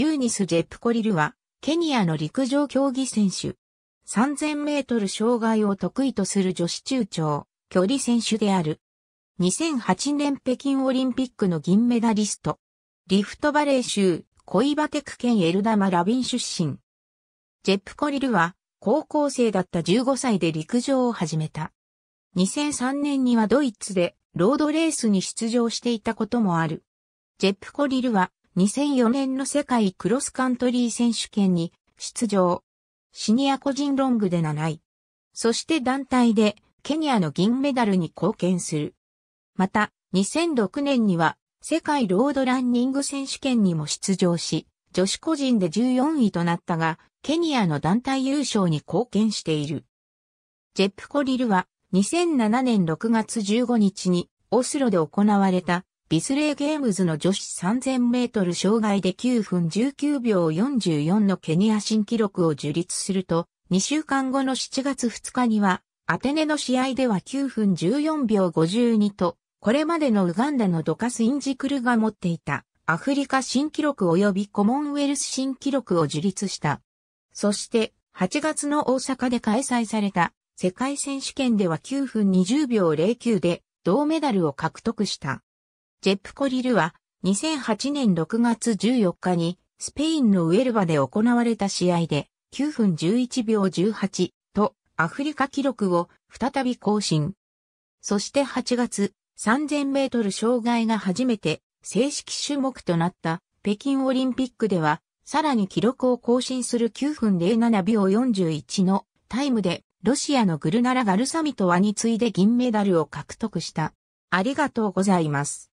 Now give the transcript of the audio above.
ユーニス・ジェプコリルは、ケニアの陸上競技選手。3000メートル障害を得意とする女子中長、距離選手である。2008年北京オリンピックの銀メダリスト。リフトバレー州、コイバテク県エルダマ・ラビン出身。ジェプコリルは、高校生だった15歳で陸上を始めた。2003年にはドイツで、ロードレースに出場していたこともある。ジェプコリルは、2004年の世界クロスカントリー選手権に出場。シニア個人ロングで7位。そして団体でケニアの銀メダルに貢献する。また、2006年には世界ロードランニング選手権にも出場し、女子個人で14位となったが、ケニアの団体優勝に貢献している。ジェップ・コリルは2007年6月15日にオスロで行われたビスレーゲームズの女子3000メートル障害で9分19秒44のケニア新記録を樹立すると、2週間後の7月2日には、アテネの試合では9分14秒52と、これまでのウガンダのドカスインジクルが持っていたアフリカ新記録及びコモンウェルス新記録を樹立した。そして8月の大阪で開催された世界選手権では9分20秒09で銅メダルを獲得した。ジェップコリルは2008年6月14日にスペインのウェルバで行われた試合で9分11秒18とアフリカ記録を再び更新。そして8月3000メートル障害が初めて正式種目となった北京オリンピックではさらに記録を更新する9分07秒41のタイムでロシアのグルナラ・ガルサミトワに次いで銀メダルを獲得した。ありがとうございます。